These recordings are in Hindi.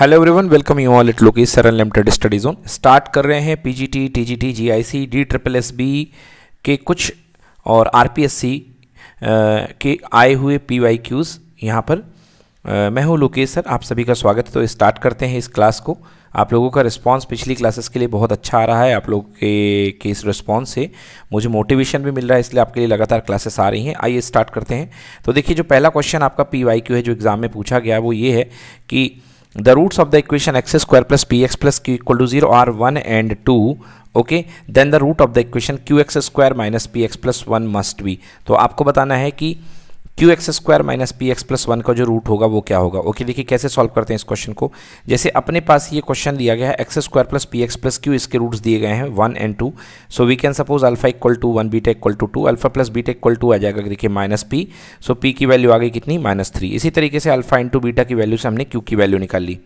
Hello everyone welcome you all it लोकी sir unlimited study zone start कर रहे हैं PGT TGT GIC D triple S B के कुछ और आरपीएससी के आए हुए पी वाई क्यूज़ यहाँ पर आ, मैं हूँ लोकेश सर आप सभी का स्वागत है तो स्टार्ट करते हैं इस क्लास को आप लोगों का रिस्पांस पिछली क्लासेस के लिए बहुत अच्छा आ रहा है आप लोगों के के इस रिस्पांस से मुझे मोटिवेशन भी मिल रहा है इसलिए आपके लिए लगातार क्लासेस आ रही हैं आइए स्टार्ट करते हैं तो देखिए जो पहला क्वेश्चन आपका पी वाई क्यू है जो एग्ज़ाम में पूछा गया वो ये है कि the roots of the equation x square plus px plus q equal to 0 are 1 and 2 okay then the root of the equation Q X square minus P X plus one must be तो आपको बताना है कि Q X square minus P X plus one का जो रूट होगा वो क्या होगा ओके देखिए कैसे सॉल्व करते हैं इस क्वेश्चन को जैसे अपने पास ये क्वेश्चन दिया गया है x square plus P X plus Q इसके रूट्स दिए गए हैं one and two so we can suppose alpha equal to one beta equal to two alpha plus beta equal to आ जाएगा देखिए माइनस पी सो पी की वैल्यू आ गई कितनी माइनस थ्री इसी तरीके से अल्फा इंटू बीटा की वैल्यू से हमने क्यू की वैल्यू निकाल ली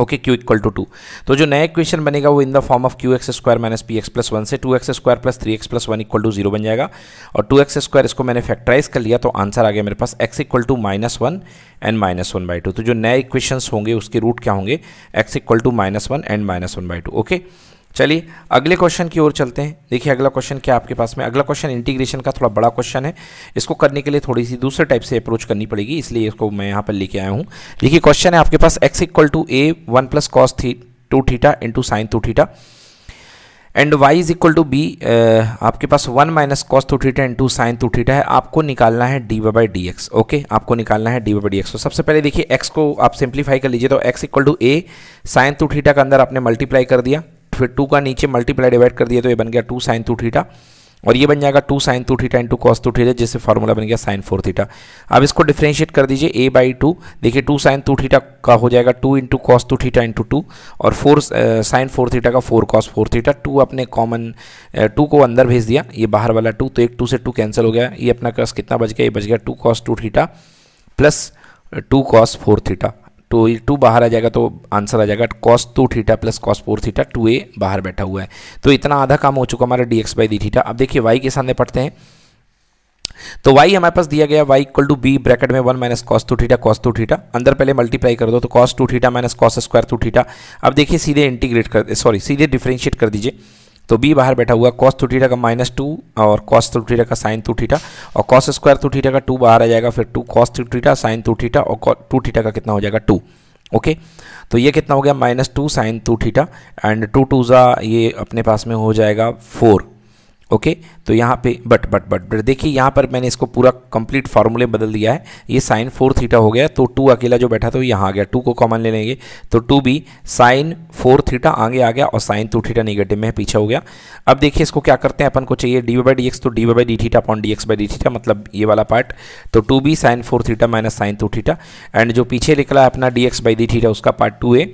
okay Q equal to to तो जो नया इक्वेशन बनेगा वो in the form of Q X square minus P X plus one से two x square plus three X plus one equal to zero बन जाएगा और टू एक्स स्क्वायर इसको मैंने फैक्टराइज कर लिया तो आंसर आ गया मेरे पास X equal to minus one and minus one by two तो जो नए इक्वेशन होंगे उसके रूट क्या होंगे X equal to minus one and minus one by two okay चलिए अगले क्वेश्चन की ओर चलते हैं देखिए अगला क्वेश्चन क्या आपके पास में अगला क्वेश्चन इंटीग्रेशन का थोड़ा बड़ा क्वेश्चन है इसको करने के लिए थोड़ी सी दूसरे टाइप से अप्रोच करनी पड़ेगी इसलिए इसको मैं यहाँ पर लेके आया हूँ देखिए क्वेश्चन है आपके पास X equal to A one plus cos the two theta into sine two theta and Y is equal to B आपके पास one minus cos two theta into sine two theta है आपको निकालना है D by D X okay आपको निकालना है डी बाई डी एक्स तो सबसे पहले देखिए एक्स को आप सिंप्लीफाई कर लीजिए तो x equal to a sine two theta का अंदर आपने मल्टीप्लाई कर दिया फिर टू का नीचे मल्टीप्लाई डिवाइड कर दिया तो ये बन गया टू साइन टू थीटा और ये बन जाएगा two sine two theta into cos two theta जिससे फार्मूला बन गया साइन फोर थीटा अब इसको डिफ्रेंशिएट कर दीजिए ए बाई टू देखिए टू साइन टू थीटा का हो जाएगा two into cos two theta into two और फोर साइन फोर थीटा का four cos four theta two अपने कॉमन टू uh, को अंदर भेज दिया ये बाहर वाला टू तो एक टू से टू कैंसिल हो गया ये अपना कस कितना बच गया ये बच गया two cos two theta plus two cos four theta तो टू बाहर आ जाएगा तो आंसर आ जाएगा cos two theta plus cos four theta two a बाहर बैठा हुआ है तो इतना आधा काम हो चुका हमारा d x by d theta अब देखिए वाई के सामने पढ़ते हैं तो वाई हमारे पास दिया गया y equal to b bracket में one minus cos two theta cos two theta अंदर पहले मल्टीप्लाई कर दो तो cos two theta minus cos square two theta अब देखिए सीधे इंटीग्रेट कर सॉरी सीधे डिफ्रेंशिएट कर दीजिए तो बी बाहर बैठा हुआ कॉस टू थीटा का माइनस टू और कॉस टू थीटा का साइन टू थीटा और कॉस स्क्वायर टू थीटा का टू बाहर आ जाएगा फिर two cos two theta sine two theta और टू थीटा का कितना हो जाएगा टू ओके तो ये कितना हो गया minus two sine two theta and two two ज़ा ये अपने पास में हो जाएगा फोर ओके तो यहाँ पे बट बट बट बट देखिए यहाँ पर मैंने इसको पूरा कंप्लीट फार्मूले बदल दिया है ये साइन फोर थीटा हो गया तो टू अकेला जो बैठा था वो यहाँ आ गया टू को कॉमन ले लेंगे तो two b sine four theta आगे आ गया और साइन टू थीटा निगेटिव में पीछे हो गया अब देखिए इसको क्या करते हैं अपन को चाहिए डी बाई डी एक्स तो d by d theta upon d x by d theta मतलब ये वाला पार्ट तो two b sine four theta minus sine two theta and जो पीछे निकला है अपना d x by d theta उसका पार्ट टू है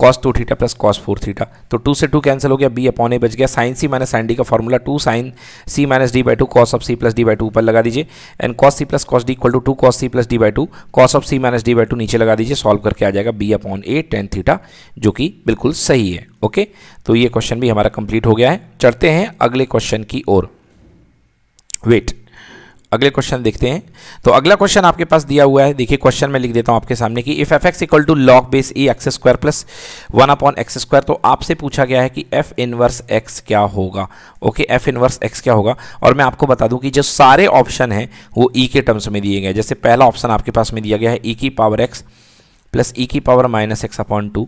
cos two theta plus cos four theta तो टू से टू कैंसिल हो गया बी अपॉन ए बच गया sine c minus sign d का formula two sine c minus d by two cos of c plus d by two ऊपर लगा दीजिए and cos c plus cos d equal to two cos c plus d by two cos of c minus d by two नीचे लगा दीजिए सॉल्व करके आ जाएगा b upon a tan theta जो कि बिल्कुल सही है ओके तो ये क्वेश्चन भी हमारा कंप्लीट हो गया है चढ़ते हैं अगले क्वेश्चन की ओर वेट अगले क्वेश्चन देखते हैं तो अगला क्वेश्चन आपके पास दिया हुआ है देखिए क्वेश्चन मैं लिख देता हूं आपके सामने कि if f x equal to log base a x square plus one upon x square तो आपसे पूछा गया है कि एफ इनवर्स एक्स क्या होगा ओके एफ इनवर्स एक्स क्या होगा और मैं आपको बता दूं कि जो सारे ऑप्शन हैं वो ई e के टर्म्स में दिए गए जैसे पहला ऑप्शन आपके पास में दिया गया है ई e की पावर एक्स प्लस ई की power minus x upon two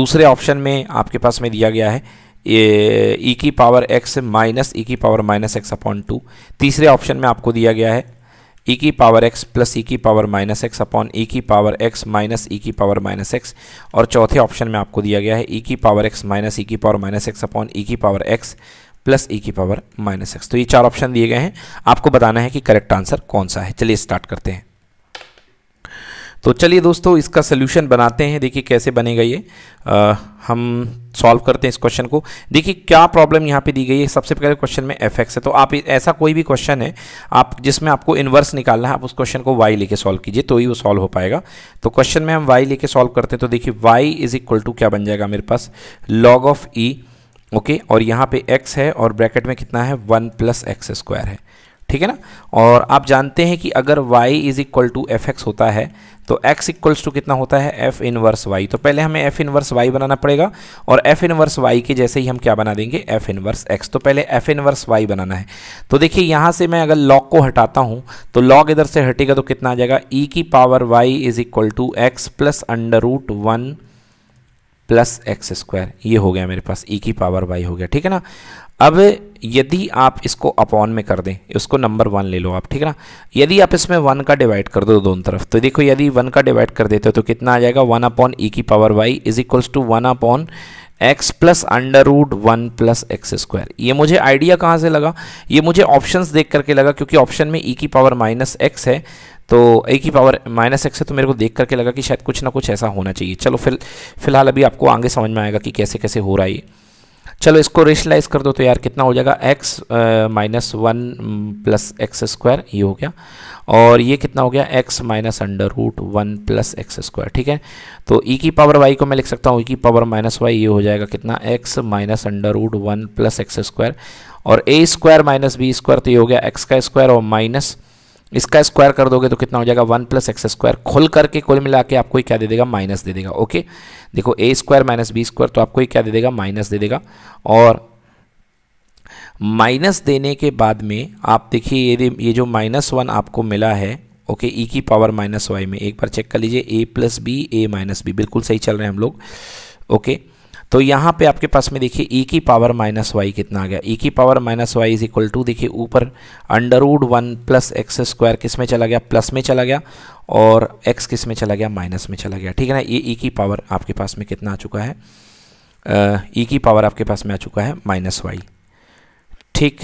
दूसरे ऑप्शन में आपके पास में दिया गया है ई की पावर एक्स माइनस ई की power minus x upon two तीसरे ऑप्शन में आपको दिया गया है ई की पावर एक्स प्लस ई की power minus x upon e की पावर एक्स माइनस ई की पावर माइनस एक्स और चौथे ऑप्शन में आपको दिया गया है ई की पावर एक्स माइनस ई की power minus x upon e की पावर एक्स प्लस ई की पावर माइनस एक्स तो ये चार ऑप्शन दिए गए हैं आपको बताना है कि करेक्ट आंसर कौन सा है चलिए स्टार्ट करते हैं तो चलिए दोस्तों इसका सोल्यूशन बनाते हैं देखिए कैसे बनेगा ये आ, हम सॉल्व करते हैं इस क्वेश्चन को देखिए क्या प्रॉब्लम यहाँ पे दी गई है सबसे पहले क्वेश्चन में एफ है तो आप ऐसा कोई भी क्वेश्चन है आप जिसमें आपको इन्वर्स निकालना है आप उस क्वेश्चन को वाई लेके सॉल्व कीजिए तो ही वो सॉल्व हो पाएगा तो क्वेश्चन में हम वाई लेके सॉल्व करते हैं तो देखिए वाई इज इक्वल टू क्या बन जाएगा मेरे पास लॉग ऑफ ई ओके और यहाँ पर एक्स है और ब्रैकेट में कितना है वन प्लस एक्स स्क्वायर है ठीक है ना और आप जानते हैं कि अगर y is equal to f x होता है तो x इक्वल्स टू कितना होता है f इनवर्स y तो पहले हमें f इनवर्स y बनाना पड़ेगा और f इनवर्स y के जैसे ही हम क्या बना देंगे f इनवर्स x तो पहले f इनवर्स y बनाना है तो देखिए यहाँ से मैं अगर log को हटाता हूँ तो log इधर से हटेगा तो कितना आ जाएगा e की power y is equal to x plus under root one plus x square ये हो गया मेरे पास ई e की पावर वाई हो गया ठीक है ना अब यदि आप इसको अपॉन में कर दें इसको नंबर वन ले लो आप ठीक है ना यदि आप इसमें वन का डिवाइड कर दो दोनों तरफ तो देखो यदि वन का डिवाइड कर देते हो तो कितना आ जाएगा वन अपॉन ई e की power y is equals to one upon x plus under root one plus x square ये मुझे आइडिया कहाँ से लगा ये मुझे ऑप्शंस देख करके लगा क्योंकि ऑप्शन में ई e की पावर माइनस एक्स है तो ए e की पावर माइनस एक्स है तो मेरे को देख करके लगा कि शायद कुछ ना कुछ ऐसा होना चाहिए चलो फिर फिलहाल अभी आपको आगे समझ में आएगा कि कैसे कैसे हो रहा है चलो इसको रेशलाइज कर दो तो यार कितना हो जाएगा x minus one plus x square ये हो गया और ये कितना हो गया x minus under root one plus x square ठीक है तो ई e की पावर वाई को मैं लिख सकता हूँ ई e की पावर माइनस वाई ये हो जाएगा कितना x minus under root one plus x square और a square minus b square तो ये हो गया एक्स का स्क्वायर और माइनस इसका स्क्वायर कर दोगे तो कितना हो जाएगा वन प्लस एक्स स्क्वायर खोल करके कुल मिला के आपको क्या दे देगा माइनस दे देगा ओके देखो a square minus b square तो आपको क्या दे देगा माइनस दे देगा और माइनस देने के बाद में आप देखिए ये ये जो माइनस वन आपको मिला है ओके ई e की पावर माइनस वाई में एक बार चेक कर लीजिए a plus b a minus b बिल्कुल सही चल रहे हैं हम लोग ओके okay, तो यहाँ पे आपके पास में देखिए ई e की पावर माइनस वाई कितना आ गया ई e की power minus y is equal to देखिए ऊपर under root one plus x square किस में चला गया प्लस में चला गया और एक्स किस में चला गया माइनस में चला गया ठीक है ना ये ई e की पावर आपके पास में कितना आ चुका है ई की पावर आपके पास में आ चुका है माइनस वाई ठीक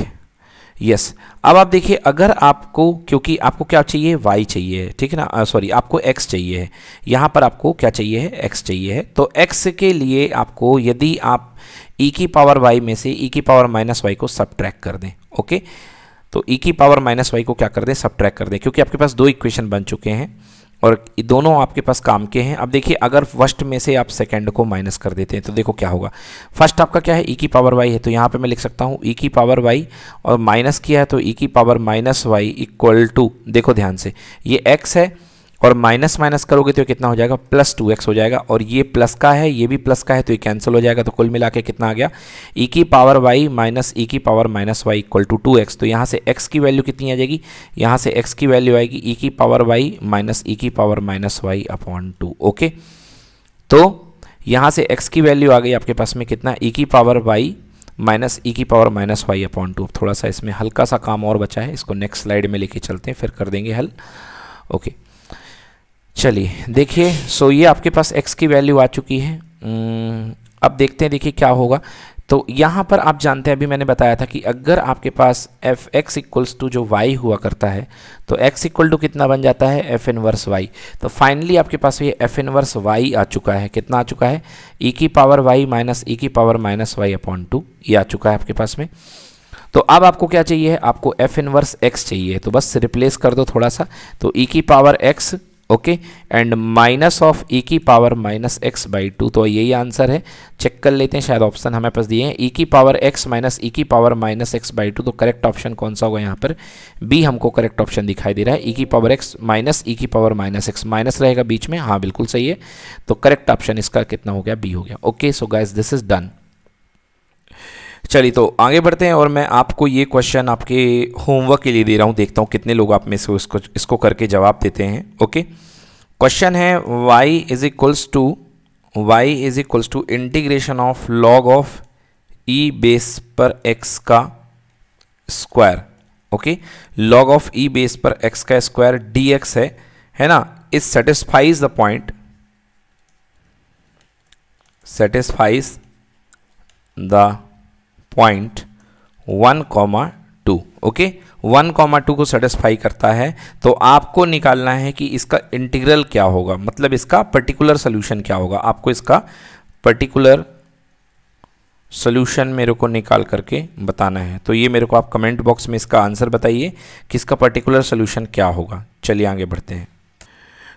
यस अब आप देखिए अगर आपको क्योंकि आपको क्या चाहिए वाई चाहिए ठीक है ना सॉरी आपको एक्स चाहिए है यहाँ पर आपको क्या चाहिए है एक्स चाहिए है तो एक्स के लिए आपको यदि आप ई e की पावर वाई में से ई e की पावर माइनस वाई को सब कर दें ओके तो ई e की पावर माइनस वाई को क्या कर दें सब कर दें क्योंकि आपके पास दो इक्वेशन बन चुके हैं और दोनों आपके पास काम के हैं अब देखिए अगर फर्स्ट में से आप सेकंड को माइनस कर देते हैं तो देखो क्या होगा फर्स्ट आपका क्या है ई e की पावर वाई है तो यहाँ पे मैं लिख सकता हूँ ई e की पावर वाई और माइनस किया है तो ई e की power minus y equal to देखो ध्यान से ये एक्स है और माइनस माइनस करोगे तो कितना हो जाएगा प्लस टू एक्स हो जाएगा और ये प्लस का है ये भी प्लस का है तो ये कैंसिल हो जाएगा तो कुल मिला के कितना आ गया ई e की पावर वाई माइनस ई की power minus y equal to two x तो यहाँ से एक्स की वैल्यू कितनी आ जाएगी यहाँ से एक्स की वैल्यू आएगी ई e की पावर वाई माइनस ई की power minus y upon two okay तो यहाँ से एक्स की वैल्यू आ गई आपके पास में कितना ई e की पावर वाई माइनस ई की power minus y upon two थोड़ा सा इसमें हल्का सा काम और बचा है इसको नेक्स्ट स्लाइड में लेके चलते हैं फिर कर देंगे हल ओके okay. चलिए देखिए सो ये आपके पास एक्स की वैल्यू आ चुकी है अब देखते हैं देखिए क्या होगा तो यहाँ पर आप जानते हैं अभी मैंने बताया था कि अगर आपके पास एफ एक्स इक्वल्स टू जो वाई हुआ करता है तो एक्स इक्वल टू कितना बन जाता है एफ इनवर्स वाई तो फाइनली आपके पास ये एफ इनवर्स वाई आ चुका है कितना आ चुका है ई e की पावर वाई माइनस ई की power minus y upon two ये आ चुका है आपके पास में तो अब आपको क्या चाहिए आपको एफ इनवर्स एक्स चाहिए तो बस रिप्लेस कर दो थोड़ा सा तो ई e की power x okay and minus of e की power minus x by two तो यही आंसर है चेक कर लेते हैं शायद ऑप्शन हमारे पास दिए हैं ई e की पावर एक्स माइनस ई की power minus x by two तो करेक्ट ऑप्शन कौन सा होगा यहाँ पर बी हमको करेक्ट ऑप्शन दिखाई दे रहा है ई e की पावर एक्स माइनस ई की पावर माइनस एक्स माइनस रहेगा बीच में हाँ बिल्कुल सही है तो करेक्ट ऑप्शन इसका कितना हो गया बी हो गया okay so guys this is done चलिए तो आगे बढ़ते हैं और मैं आपको ये क्वेश्चन आपके होमवर्क के लिए दे रहा हूँ देखता हूँ कितने लोग आप में से इसको इसको करके जवाब देते हैं ओके क्वेश्चन है y is equals to y is equals to integration of log of e base पर एक्स का square okay log of e base पर एक्स का स्क्वायर डी एक्स है है ना इस satisfies the point satisfies the point one comma two okay one comma two को सेटिस्फाई करता है तो आपको निकालना है कि इसका इंटीग्रल क्या होगा मतलब इसका पर्टिकुलर सोल्यूशन क्या होगा आपको इसका पर्टिकुलर सोल्यूशन मेरे को निकाल करके बताना है तो ये मेरे को आप कमेंट बॉक्स में इसका आंसर बताइए कि इसका पर्टिकुलर सोल्यूशन क्या होगा चलिए आगे बढ़ते हैं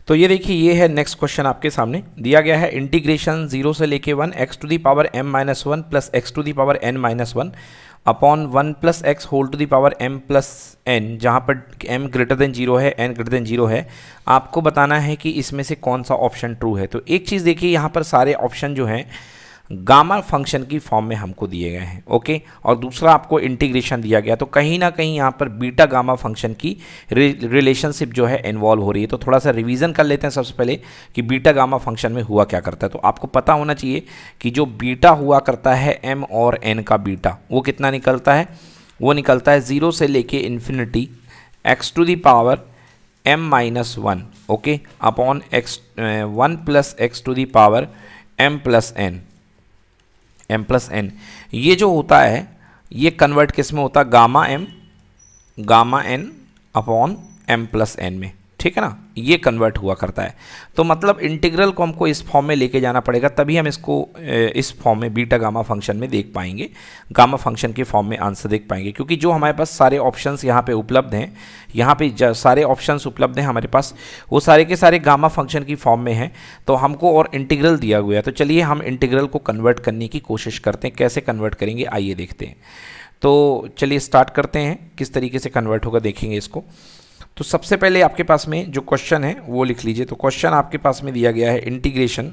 तो ये देखिए ये है नेक्स्ट क्वेश्चन आपके सामने दिया गया है इंटीग्रेशन जीरो से लेके one x to the power m minus one plus x to the power n minus one upon one plus x whole to the power m plus n जहाँ पर एम ग्रेटर देन जीरो है एन ग्रेटर देन जीरो है आपको बताना है कि इसमें से कौन सा ऑप्शन ट्रू है तो एक चीज़ देखिए यहाँ पर सारे ऑप्शन जो हैं गामा फंक्शन की फॉर्म में हमको दिए गए हैं ओके और दूसरा आपको इंटीग्रेशन दिया गया तो कहीं ना कहीं यहाँ पर बीटा गामा फंक्शन की रिलेशनशिप जो है इन्वॉल्व हो रही है तो थोड़ा सा रिवीजन कर लेते हैं सबसे पहले कि बीटा गामा फंक्शन में हुआ क्या करता है तो आपको पता होना चाहिए कि जो बीटा हुआ करता है एम और एन का बीटा वो कितना निकलता है वो निकलता है ज़ीरो से लेके infinity x to the power m minus one okay upon x one plus x to the power m plus n m plus n ये जो होता है ये कन्वर्ट किस में होता है gamma m gamma n upon m plus n में ठीक है ना ये कन्वर्ट हुआ करता है तो मतलब इंटीग्रल को हमको इस फॉर्म में लेके जाना पड़ेगा तभी हम इसको इस फॉर्म में बीटा गामा फंक्शन में देख पाएंगे गामा फंक्शन के फॉर्म में आंसर देख पाएंगे क्योंकि जो हमारे पास सारे ऑप्शंस यहाँ पे उपलब्ध हैं यहाँ पे सारे ऑप्शंस उपलब्ध हैं हमारे पास वो सारे के सारे गामा फंक्शन की फॉर्म में हैं तो हमको और इंटीग्रल दिया हुआ है तो चलिए हम इंटीग्रल को कन्वर्ट करने की कोशिश करते हैं कैसे कन्वर्ट करेंगे आइए देखते हैं तो चलिए स्टार्ट करते हैं किस तरीके से कन्वर्ट होगा देखेंगे इसको तो सबसे पहले आपके पास में जो क्वेश्चन है वो लिख लीजिए तो क्वेश्चन आपके पास में दिया गया है इंटीग्रेशन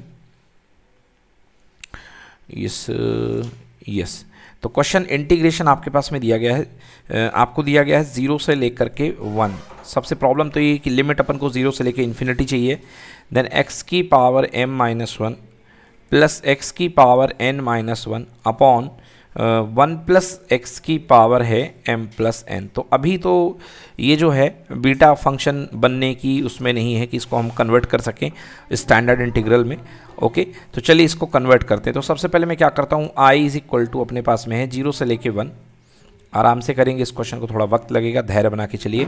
यस यस तो क्वेश्चन इंटीग्रेशन आपके पास में दिया गया है uh, आपको दिया गया है ज़ीरो से लेकर के वन सबसे प्रॉब्लम तो ये कि लिमिट अपन को ज़ीरो से लेकर इन्फिनिटी चाहिए देन एक्स की power m minus one plus x की power n minus one upon one plus x की पावर है एम प्लस एन तो अभी तो ये जो है बीटा फंक्शन बनने की उसमें नहीं है कि इसको हम कन्वर्ट कर सकें स्टैंडर्ड इंटीग्रल में ओके तो चलिए इसको कन्वर्ट करते हैं तो सबसे पहले मैं क्या करता हूँ आई इज़ इक्वल टू अपने पास में है जीरो से लेके वन आराम से करेंगे इस क्वेश्चन को थोड़ा वक्त लगेगा धैर्य बना के चलिए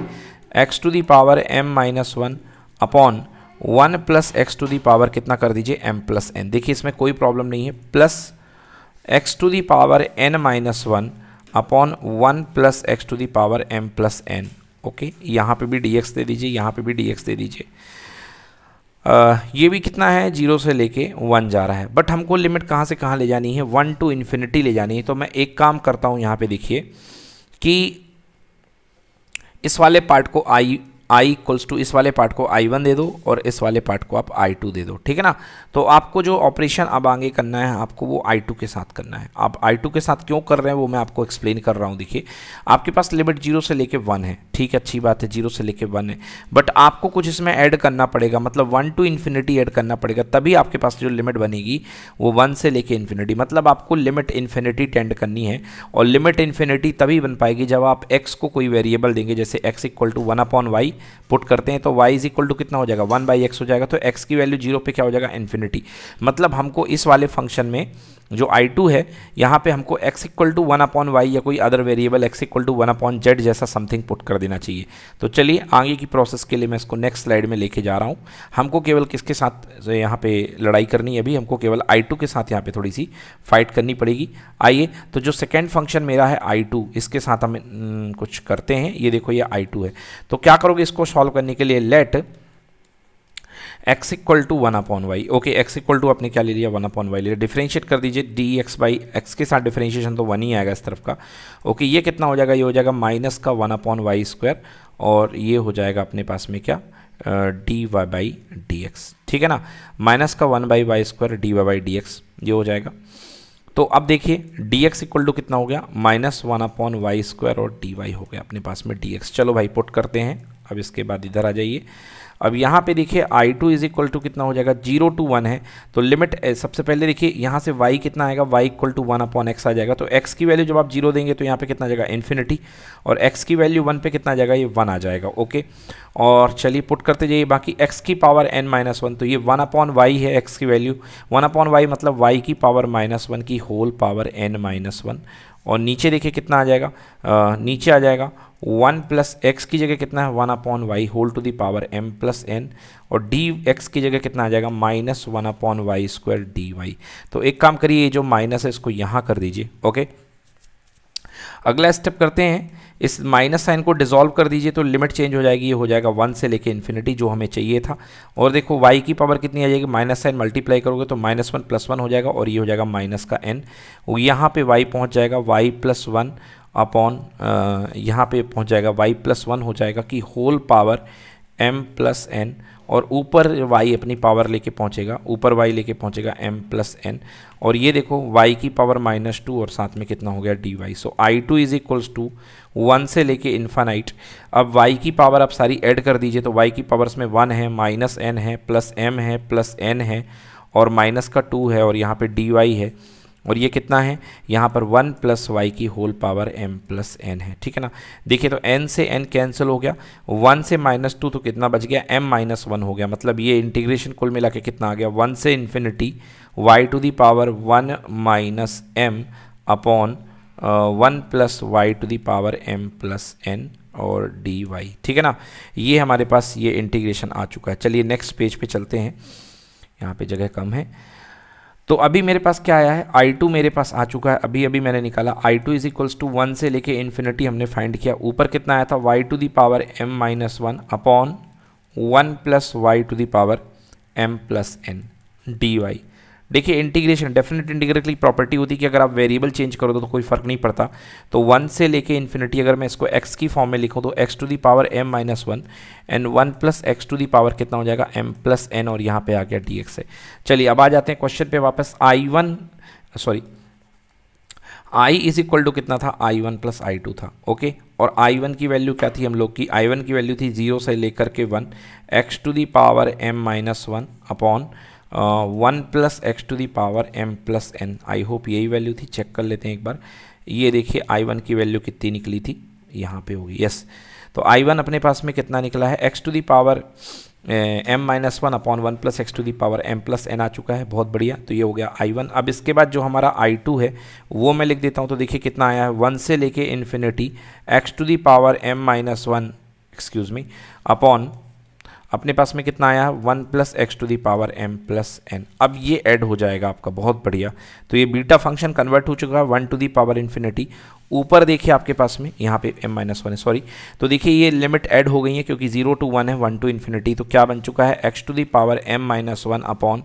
x to the power m minus one upon one plus x to the power कितना कर दीजिए एम प्लस एन देखिए इसमें कोई प्रॉब्लम नहीं है plus x to power n minus one upon one plus x to power m plus n okay यहाँ पे भी डी एक्स दे दीजिए यहाँ पे भी डी एक्स दे दीजिए ये भी कितना है जीरो से लेके वन जा रहा है बट हमको लिमिट कहाँ से कहाँ ले जानी है वन टू इन्फिनिटी ले जानी है तो मैं एक काम करता हूँ यहाँ पे देखिए कि इस वाले पार्ट को आई आई इक्वल्स टू इस वाले पार्ट को आई वन दे दो और इस वाले पार्ट को आप आई टू दे दो ठीक है ना तो आपको जो ऑपरेशन अब आगे करना है आपको वो आई टू के साथ करना है आप आई टू के साथ क्यों कर रहे हैं वो मैं आपको एक्सप्लेन कर रहा हूँ देखिए आपके पास लिमिट जीरो से लेके वन है ठीक है अच्छी बात है जीरो से लेके वन है बट आपको कुछ इसमें ऐड करना पड़ेगा मतलब वन टू इन्फिनिटी एड करना पड़ेगा तभी आपके पास जो लिमिट बनेगी वो वन से लेके इन्फिनिटी मतलब आपको लिमिट इन्फिनिटी टेंड करनी है और लिमिट इन्फिनिटी तभी बन पाएगी जब आप एक्स को कोई वेरिएबल देंगे जैसे x equal to one upon y put करते हैं तो वाई इज इक्वल टू कितना हो जाएगा वन बाई एक्स हो जाएगा तो एक्स की वैल्यू जीरो पे क्या हो जाएगा इन्फिनिटी मतलब हमको इस वाले फंक्शन में जो आई टू है यहाँ पे हमको x equal to one upon y या कोई other variable x equal to one upon z जैसा समथिंग पुट कर देना चाहिए तो चलिए आगे की प्रोसेस के लिए मैं इसको नेक्स्ट स्लाइड में लेके जा रहा हूँ हमको केवल किसके साथ यहाँ पे लड़ाई करनी है अभी हमको केवल आई टू के साथ यहाँ पे थोड़ी सी फाइट करनी पड़ेगी आइए तो जो सेकेंड फंक्शन मेरा है आई टू इसके साथ हम हम्म, कुछ करते हैं ये देखो ये आई टू है तो क्या करोगे इसको सॉल्व करने के लिए let x equal to one upon y okay x equal to आपने क्या ले लिया वन अपॉन वाई लिया डिफ्रेंशिएट कर दीजिए डी एक्स बाई एक्स के साथ डिफ्रेंशिएशन तो वन ही आएगा इस तरफ का ओके ये कितना हो जाएगा ये हो जाएगा माइनस का वन अपॉन वाई स्क्वायर और ये हो जाएगा अपने पास में क्या d y by D x ठीक है ना माइनस का one by y square d y by D x ये हो जाएगा तो अब देखिए डी एक्स इक्वल टू कितना हो गया minus one upon y square और डी वाई हो गया अपने पास में डी एक्स चलो भाई पुट करते हैं अब इसके बाद इधर आ जाइए अब यहाँ पे देखिए I two is equal to कितना हो जाएगा जीरो टू वन है तो लिमिट सबसे पहले देखिए यहाँ से वाई कितना आएगा y equal to one upon x आ जाएगा तो एक्स की वैल्यू जब आप जीरो देंगे तो यहाँ पे कितना जाएगा इन्फिनिटी और एक्स की वैल्यू वन पे कितना आ जाएगा ये वन आ जाएगा ओके और चलिए पुट करते जाइए बाकी एक्स की पावर एन माइनस वन तो ये वन अपॉन वाई है एक्स की वैल्यू वन अपॉन वाई मतलब वाई की पावर माइनस वन की whole power n minus one और नीचे देखिए कितना आ जाएगा आ, नीचे आ जाएगा वन प्लस एक्स की जगह कितना है one upon y whole to the power m plus n और डी एक्स की जगह कितना आ जाएगा minus one upon y square d y तो एक काम करिए जो माइनस है इसको यहाँ कर दीजिए ओके अगला स्टेप करते हैं इस माइनस साइन को डिजोल्व कर दीजिए तो लिमिट चेंज हो जाएगी ये हो जाएगा वन से लेके इन्फिनिटी जो हमें चाहिए था और देखो वाई की पावर कितनी आ जाएगी माइनस साइन मल्टीप्लाई करोगे तो माइनस वन प्लस वन हो जाएगा और ये हो जाएगा माइनस का एन यहाँ पे वाई पहुँच जाएगा वाई प्लस वन अपॉन यहाँ पे पहुँच जाएगा वाई प्लस वन हो जाएगा कि whole power m plus n और ऊपर वाई अपनी पावर लेके पहुंचेगा ऊपर वाई लेके पहुंचेगा एम प्लस एन और ये देखो वाई की पावर माइनस टू और साथ में कितना हो गया d y so I two is equals to one से लेके इन्फानाइट अब वाई की पावर आप सारी ऐड कर दीजिए तो वाई की पावर्स में वन है माइनस एन है प्लस एम है प्लस एन है और माइनस का टू है और यहाँ पर डी वाई है और ये कितना है यहाँ पर वन प्लस वाई की whole power m plus n है ठीक है ना देखिए तो एन से एन कैंसिल हो गया वन से माइनस टू तो कितना बच गया एम माइनस वन हो गया मतलब ये इंटीग्रेशन कुल मिला के कितना आ गया वन से infinity y to the power one minus m upon one plus y to the power m plus n और डी वाई ठीक है ना ये हमारे पास ये इंटीग्रेशन आ चुका है चलिए नेक्स्ट पेज पर चलते हैं यहाँ पर जगह कम है तो अभी मेरे पास क्या आया है आई टू मेरे पास आ चुका है अभी अभी मैंने निकाला I two is equals to one से लेके इन्फिनिटी हमने फाइंड किया ऊपर कितना आया था y to the power m minus one upon one plus y to the power m plus n d y देखिए इंटीग्रेशन डेफिनेट इंटीग्रेटली प्रॉपर्टी होती है कि अगर आप वेरिएबल चेंज करो तो कोई फ़र्क नहीं पड़ता तो वन से लेके इन्फिनिटी अगर मैं इसको एक्स की फॉर्म में लिखूँ तो x to the power m minus one and one plus x to the power कितना हो जाएगा एम प्लस एन और यहाँ पे आ गया डी एक्स है चलिए अब आ जाते हैं क्वेश्चन पे वापस I one sorry I is equal to कितना था I one plus I two था ओके और आई वन की वैल्यू क्या थी हम लोग की आई वन की वैल्यू थी जीरो से लेकर के one x to the power m minus one upon one plus x to the power m plus n I hope यही वैल्यू थी चेक कर लेते हैं एक बार ये देखिए आई वन की वैल्यू कितनी निकली थी यहाँ पे होगी यस तो आई वन अपने पास में कितना निकला है x to the power m minus one upon one plus x to the power m plus n आ चुका है बहुत बढ़िया तो ये हो गया आई वन अब इसके बाद जो हमारा आई टू है वो मैं लिख देता हूँ तो देखिए कितना आया है वन से लेके infinity x to the power m minus one excuse me upon अपने पास में कितना आया one plus x to the power m plus n अब ये ऐड हो जाएगा आपका बहुत बढ़िया तो ये बीटा फंक्शन कन्वर्ट हो चुका है one to the power infinity ऊपर देखिए आपके पास में यहाँ पे एम माइनस वन है सॉरी तो देखिए ये लिमिट ऐड हो गई है क्योंकि जीरो टू वन है वन टू इन्फिनिटी तो क्या बन चुका है x to the power m minus one upon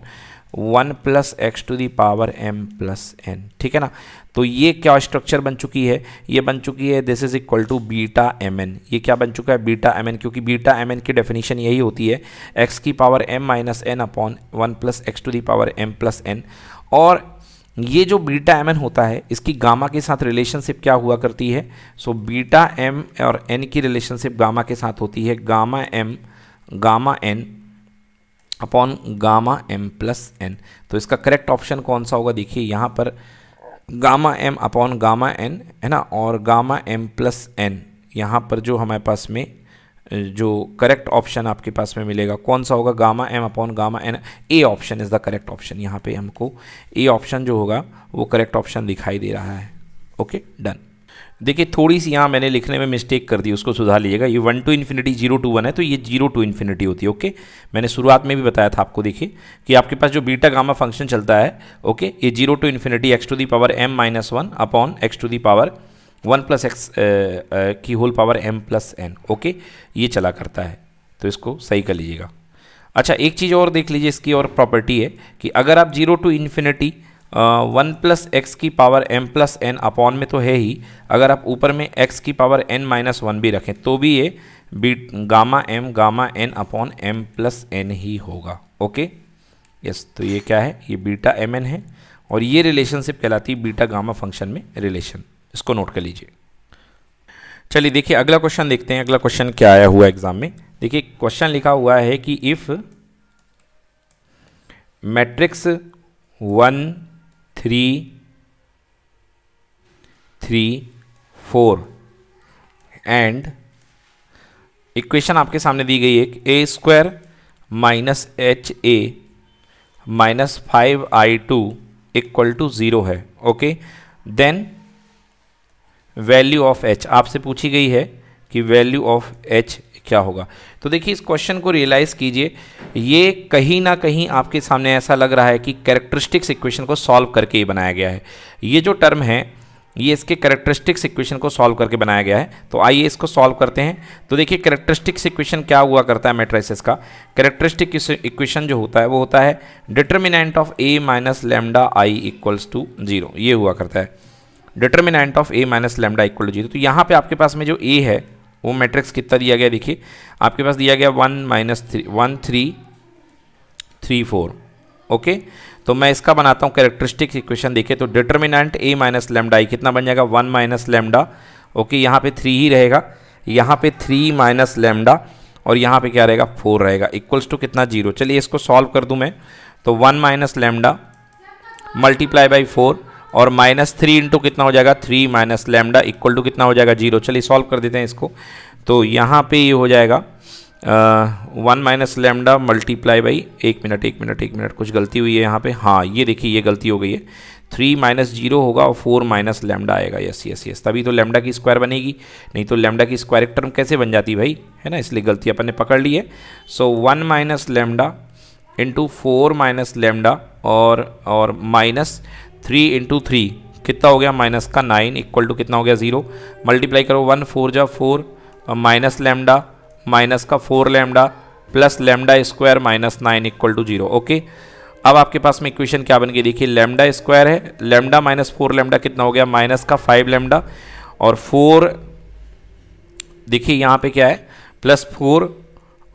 one plus x to the power m plus n ठीक है ना तो ये क्या स्ट्रक्चर बन चुकी है ये बन चुकी है this is equal to beta m n ये क्या बन चुका है बीटा एम एन क्योंकि बीटा एम एन की डेफिनेशन यही होती है एक्स की power m minus n upon one plus x to the power m plus n और ये जो बीटा एम एन होता है इसकी गामा के साथ रिलेशनशिप क्या हुआ करती है सो बीटा एम और एन की रिलेशनशिप गामा के साथ होती है gamma m gamma n upon gamma m plus n तो इसका करेक्ट ऑप्शन कौन सा होगा देखिए यहाँ पर gamma m upon gamma n है ना और गामा एम प्लस एन यहाँ पर जो हमारे पास में जो करेक्ट ऑप्शन आपके पास में मिलेगा कौन सा होगा gamma m upon gamma n A option is the correct option यहाँ पे हमको ए ऑप्शन जो होगा वो करेक्ट ऑप्शन दिखाई दे रहा है ओके डन देखिए थोड़ी सी यहाँ मैंने लिखने में मिस्टेक कर दी उसको सुधार लीजिएगा ये one to infinity zero to one है तो ये जीरो टू इन्फिनिटी होती है ओके मैंने शुरुआत में भी बताया था आपको देखिए कि आपके पास जो बीटा गामा फंक्शन चलता है ओके ये zero to infinity x to the power m minus one upon x to the power one plus x की whole power m plus n okay ये चला करता है तो इसको सही कर लीजिएगा अच्छा एक चीज़ और देख लीजिए इसकी और प्रॉपर्टी है कि अगर आप zero to infinity one plus x की power m plus n upon में तो है ही अगर आप ऊपर में एक्स की पावर एन माइनस वन भी रखें तो भी ये b gamma m gamma n upon m plus n ही होगा ओके यस तो ये क्या है ये बीटा एम एन है और ये रिलेशनशिप कहलाती है बीटा गामा फंक्शन में रिलेशन इसको नोट कर लीजिए चलिए देखिए अगला क्वेश्चन देखते हैं अगला क्वेश्चन क्या आया हुआ एग्जाम में देखिए क्वेश्चन लिखा हुआ है कि if matrix one three three four and equation आपके सामने दी गई है A square minus h A minus five I two equal to zero है okay then value of h आपसे पूछी गई है कि वैल्यू ऑफ एच क्या होगा तो देखिए इस क्वेश्चन को रियलाइज़ कीजिए ये कहीं ना कहीं आपके सामने ऐसा लग रहा है कि कैरेक्टरिस्टिक्स इक्वेशन को सॉल्व करके ही बनाया गया है ये जो टर्म है ये इसके कैरेक्टरिस्टिक्स इक्वेशन को सॉल्व करके बनाया गया है तो आइए इसको सॉल्व करते हैं तो देखिए कैरेक्टरिस्टिक्स इक्वेशन क्या हुआ करता है मेट्राइसिस का कैरेक्टरिस्टिक इक्वेशन जो होता है वो होता है determinant of A minus lambda I equals to zero ये हुआ करता है determinant of A minus lambda equal to zero तो यहाँ पर आपके पास में जो ए है वो मैट्रिक्स कितना दिया गया देखिए आपके पास दिया गया one minus three one three three four okay तो मैं इसका बनाता हूँ कैरेक्टरिस्टिक इक्वेशन देखिए तो determinant A minus lambda I कितना बन जाएगा वन माइनस लेमडा ओके यहाँ पे थ्री ही रहेगा यहाँ पे थ्री माइनस लेमडा और यहाँ पे क्या रहेगा फोर रहेगा इक्वल्स टू कितना जीरो चलिए इसको सॉल्व कर दूँ मैं तो one minus lambda multiply by four और माइनस थ्री इंटू कितना हो जाएगा three minus lambda equal to कितना हो जाएगा जीरो चलिए सॉल्व कर देते हैं इसको तो यहाँ पे ये हो जाएगा one minus lambda multiply by एक मिनट एक मिनट एक मिनट कुछ गलती हुई है यहाँ पे हाँ ये देखिए ये गलती हो गई है थ्री माइनस जीरो होगा और फोर माइनस लेमडा आएगा यस यस यस तभी तो लेमडा की स्क्वायर बनेगी नहीं तो लेमडा की स्क्वायर टर्म कैसे बन जाती भाई है ना इसलिए गलती अपन ने पकड़ ली है so one minus lambda into four minus lambda और और माइनस थ्री इंटू थ्री कितना हो गया माइनस का नाइन इक्वल टू कितना हो गया ज़ीरो मल्टीप्लाई करो वन फोर जा फोर माइनस लेमडा माइनस का four lambda plus lambda square minus nine equal to zero okay अब आपके पास में इक्वेशन क्या बन गई देखिए लेमडा स्क्वायर है लेमडा माइनस फोर लेमडा कितना हो गया माइनस का फाइव लेमडा और फोर देखिए यहाँ पे क्या है प्लस फोर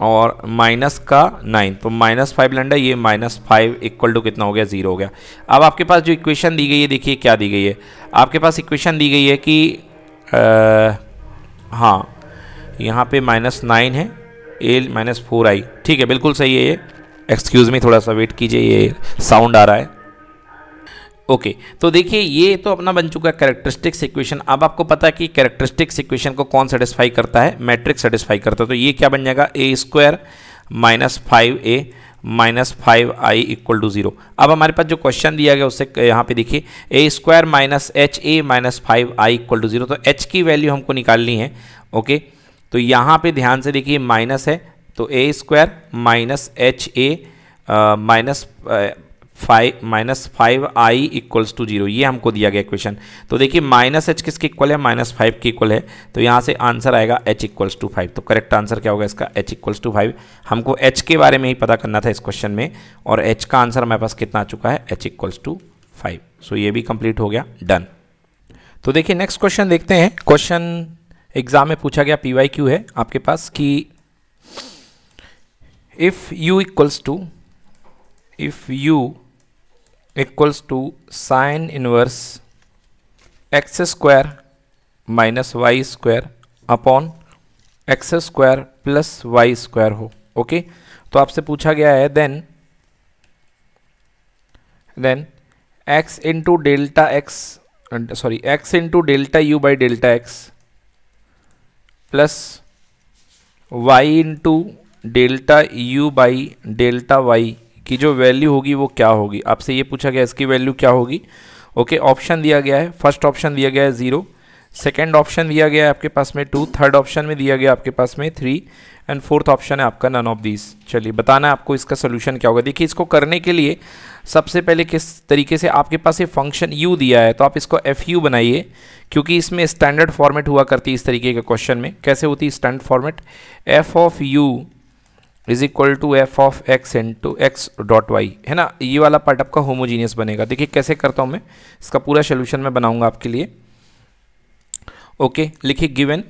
और माइनस का नाइन तो माइनस फाइव लंडा ये माइनस फाइव इक्वल टू कितना हो गया ज़ीरो हो गया अब आपके पास जो इक्वेशन दी गई है देखिए क्या दी गई है आपके पास इक्वेशन दी गई है कि आ, हाँ यहाँ पे माइनस नाइन है ए माइनस फोर आई ठीक है बिल्कुल सही है ये एक्सक्यूज़ मी थोड़ा सा वेट कीजिए ये साउंड आ रहा है ओके okay, तो देखिए ये तो अपना बन चुका है कैरेक्टरिस्टिक्स इक्वेशन अब आपको पता है कि कैरेक्टरिस्टिक्स इक्वेशन को कौन सेटिस्फाई करता है मैट्रिक्स सेटिस्फाई करता है तो ये क्या बन जाएगा A square minus five A minus five I equal to zero अब हमारे पास जो क्वेश्चन दिया गया उससे यहाँ पे देखिए A square minus h A minus five I equal to zero तो एच की वैल्यू हमको निकालनी है ओके तो यहाँ पे ध्यान से देखिए माइनस है तो A square minus h A minus five minus five I equals to zero ये हमको दिया गया क्वेश्चन तो देखिए माइनस एच किसके इक्वल है माइनस फाइव के इक्वल है तो यहाँ से आंसर आएगा एच इक्वल्स टू फाइव तो करेक्ट आंसर क्या होगा इसका एच इक्वल्स टू फाइव हमको एच के बारे में ही पता करना था इस क्वेश्चन में और एच का आंसर हमारे पास कितना आ चुका है h equals to five so ये भी कंप्लीट हो गया डन तो देखिए नेक्स्ट क्वेश्चन देखते हैं क्वेश्चन एग्जाम में पूछा गया पी क्यू है आपके पास कि if u equals to if u equals to sine inverse x square minus y square upon x square plus y square हो ओके तो आपसे पूछा गया है then then x into delta x sorry x into delta u by delta x plus y into delta u by delta y कि जो वैल्यू होगी वो क्या होगी आपसे ये पूछा गया इसकी वैल्यू क्या होगी ओके okay, ऑप्शन दिया गया है फर्स्ट ऑप्शन दिया गया है ज़ीरो सेकेंड ऑप्शन दिया गया है आपके पास में टू थर्ड ऑप्शन में दिया गया आपके पास में थ्री एंड फोर्थ ऑप्शन है आपका नन ऑफ दिस चलिए बताना है आपको इसका सोल्यूशन क्या होगा देखिए इसको करने के लिए सबसे पहले किस तरीके से आपके पास ये फंक्शन यू दिया है तो आप इसको एफ यू बनाइए क्योंकि इसमें स्टैंडर्ड फॉर्मेट हुआ करती है इस तरीके के क्वेश्चन में कैसे होती है standard format f of u is equal to f of x into x dot y है ना ये वाला पार्ट आपका होमोजीनियस बनेगा देखिए कैसे करता हूँ मैं इसका पूरा सोल्यूशन मैं बनाऊंगा आपके लिए ओके लिखिए गिवन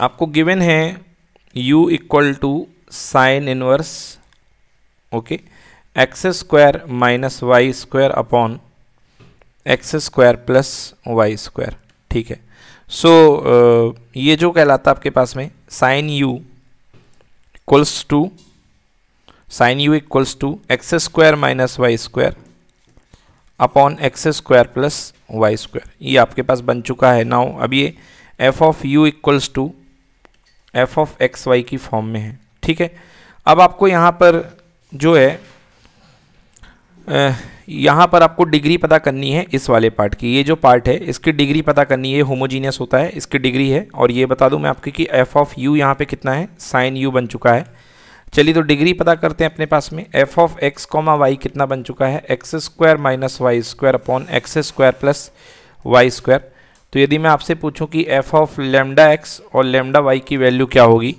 आपको गिवन है u equal to sine inverse okay x square minus y square upon x square plus y square ठीक है सो so, uh, ये जो कहलाता है आपके पास में sine u equals to sine u equals to x square minus y square upon x square plus y square ये आपके पास बन चुका है नाउ अब ये f of u equals to f of x y की फॉर्म में है ठीक है अब आपको यहाँ पर जो है यहाँ पर आपको डिग्री पता करनी है इस वाले पार्ट की ये जो पार्ट है इसकी डिग्री पता करनी है होमोजीनियस होता है इसकी डिग्री है और ये बता दूँ मैं आपकी कि एफ ऑफ यू यहाँ पे कितना है साइन यू बन चुका है चलिए तो डिग्री पता करते हैं अपने पास में f of x comma y कितना बन चुका है x square minus y square upon x square plus y square तो यदि मैं आपसे पूछूं कि एफ ऑफ लेमडा एक्स और लेमडा वाई की वैल्यू क्या होगी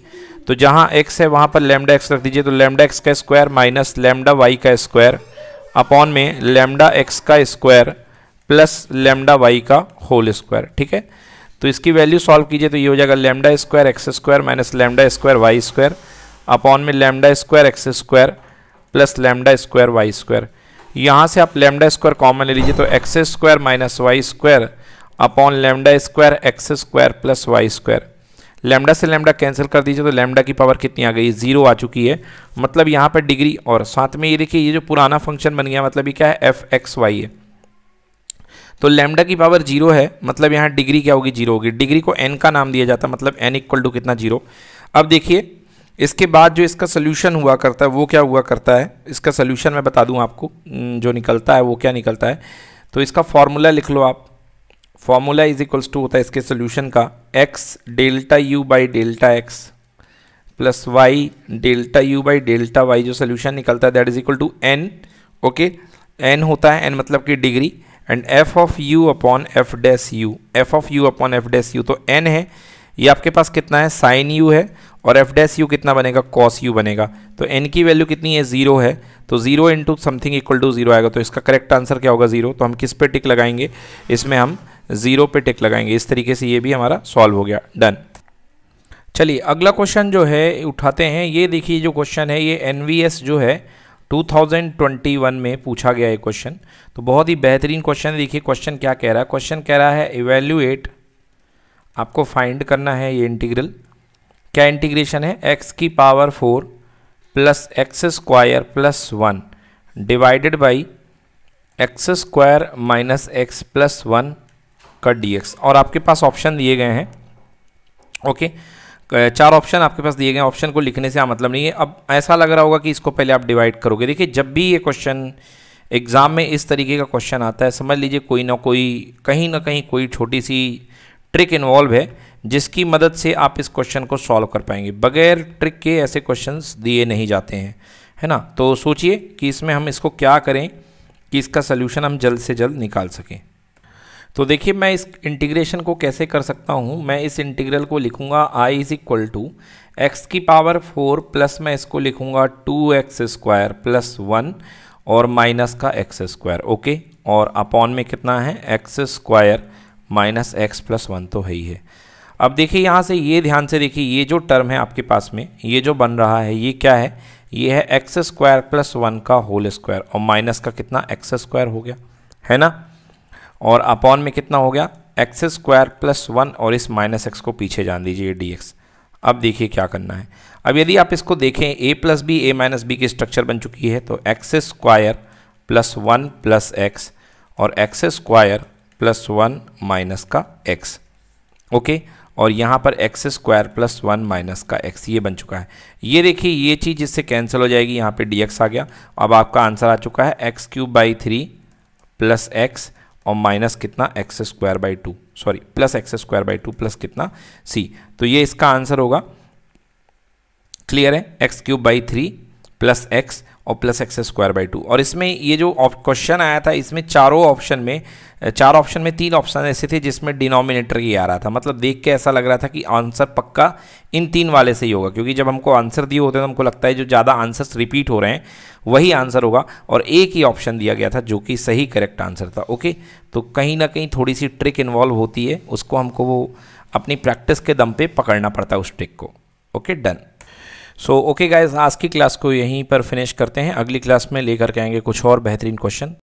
तो जहाँ एक्स है वहाँ पर लेमडा एक्स रख दीजिए तो लेमडा एक्स का स्क्वायर माइनस लेमडा वाई का स्क्वायर अपॉन में लेमडा एक्स का स्क्वायर प्लस लेमडा वाई का होल स्क्वायर ठीक है तो इसकी वैल्यू सॉल्व कीजिए तो ये हो जाएगा lambda square x square minus lambda square y square upon में lambda square x square plus lambda square y square यहाँ से आप लेमडा स्क्वायर कॉमन ले लीजिए तो x square minus y square upon lambda square x square plus y square lambda से लेमडा कैंसिल कर दीजिए तो लेमडा की पावर कितनी आ गई जीरो आ चुकी है मतलब यहाँ पर डिग्री और साथ में ये देखिए ये जो पुराना फंक्शन बन गया मतलब ये क्या है एफ एक्स वाई है तो लेमडा की पावर जीरो है मतलब यहाँ डिग्री क्या होगी जीरो होगी डिग्री को एन का नाम दिया जाता है मतलब एन इक्वल टू कितना जीरो अब देखिए इसके बाद जो इसका सोल्यूशन हुआ करता है वो क्या हुआ करता है इसका सोल्यूशन मैं बता दूँ आपको जो निकलता है वो क्या निकलता है तो इसका फॉर्मूला लिख लो आप फॉर्मूला इज इक्वल्स टू होता है इसके सोल्यूशन का x delta u by delta x plus y delta u by delta y जो सोल्यूशन निकलता है that is equal to n okay n होता है एन मतलब कि degree and f of u upon f dash u f of u upon f dash u तो एन है ये आपके पास कितना है साइन यू है और एफ डैस यू कितना बनेगा कॉस यू बनेगा तो एन की वैल्यू कितनी है जीरो है तो zero into something equal to zero आएगा तो इसका करेक्ट आंसर क्या होगा जीरो तो हम किस पे टिक लगाएंगे इसमें हम ज़ीरो पे टिक लगाएंगे इस तरीके से ये भी हमारा सॉल्व हो गया डन चलिए अगला क्वेश्चन जो है उठाते हैं ये देखिए जो क्वेश्चन है ये एन जो है 2021 में पूछा गया है क्वेश्चन तो बहुत ही बेहतरीन क्वेश्चन देखिए क्वेश्चन क्या कह रहा है क्वेश्चन कह रहा है इवेल्यूएट आपको फाइंड करना है ये इंटीग्रल क्या इंटीग्रेशन है एक्स की power four plus x square plus one divided by x square minus x plus one का एक्स और आपके पास ऑप्शन दिए गए हैं ओके चार ऑप्शन आपके पास दिए गए ऑप्शन को लिखने से मतलब नहीं है अब ऐसा लग रहा होगा कि इसको पहले आप डिवाइड करोगे देखिए जब भी ये क्वेश्चन एग्ज़ाम में इस तरीके का क्वेश्चन आता है समझ लीजिए कोई ना कोई कहीं ना कहीं कोई छोटी सी ट्रिक इन्वॉल्व है जिसकी मदद से आप इस क्वेश्चन को सॉल्व कर पाएंगे बगैर ट्रिक के ऐसे क्वेश्चन दिए नहीं जाते हैं है ना तो सोचिए कि इसमें हम इसको क्या करें कि इसका सल्यूशन हम जल्द से जल्द निकाल सकें तो देखिए मैं इस इंटीग्रेशन को कैसे कर सकता हूँ मैं इस इंटीग्रल को लिखूँगा I is equal to x की पावर फोर प्लस मैं इसको लिखूँगा two x square plus one और माइनस का एक्स स्क्वायर ओके और अपॉन में कितना है x square minus x plus one तो है ही है अब देखिए यहाँ से ये ध्यान से देखिए ये जो टर्म है आपके पास में ये जो बन रहा है ये क्या है ये है एक्स स्क्वायर प्लस वन का होल स्क्वायर और माइनस का कितना एक्स स्क्वायर हो गया है ना और अपॉन में कितना हो गया एक्स स्क्वायर प्लस वन और इस माइनस एक्स को पीछे जान दीजिए डी एक्स अब देखिए क्या करना है अब यदि आप इसको देखें a plus b a minus b की स्ट्रक्चर बन चुकी है तो x square plus one plus x और x square plus one minus का एक्स ओके और यहाँ पर x square plus one minus का एक्स ये बन चुका है ये देखिए ये चीज़ इससे कैंसिल हो जाएगी यहाँ पे डी एक्स आ गया अब आपका आंसर आ चुका है x cube by three plus x और माइनस कितना x square by two sorry plus x square by two plus कितना सी तो ये इसका आंसर होगा क्लियर है x cube by three plus x और plus x square by two और इसमें ये जो क्वेश्चन आया था इसमें चारों ऑप्शन में चार ऑप्शन में तीन ऑप्शन ऐसे थे जिसमें डिनोमिनेटर ही आ रहा था मतलब देख के ऐसा लग रहा था कि आंसर पक्का इन तीन वाले से ही होगा क्योंकि जब हमको आंसर दिए होते हैं तो हमको लगता है जो ज़्यादा आंसर्स रिपीट हो रहे हैं वही आंसर होगा और एक ही ऑप्शन दिया गया था जो कि सही करेक्ट आंसर था ओके तो कहीं ना कहीं थोड़ी सी ट्रिक इन्वॉल्व होती है उसको हमको वो अपनी प्रैक्टिस के दम पर पकड़ना पड़ता है उस ट्रिक को okay done so okay guys आज की क्लास को यहीं पर फिनिश करते हैं अगली क्लास में लेकर के आएंगे कुछ और बेहतरीन क्वेश्चन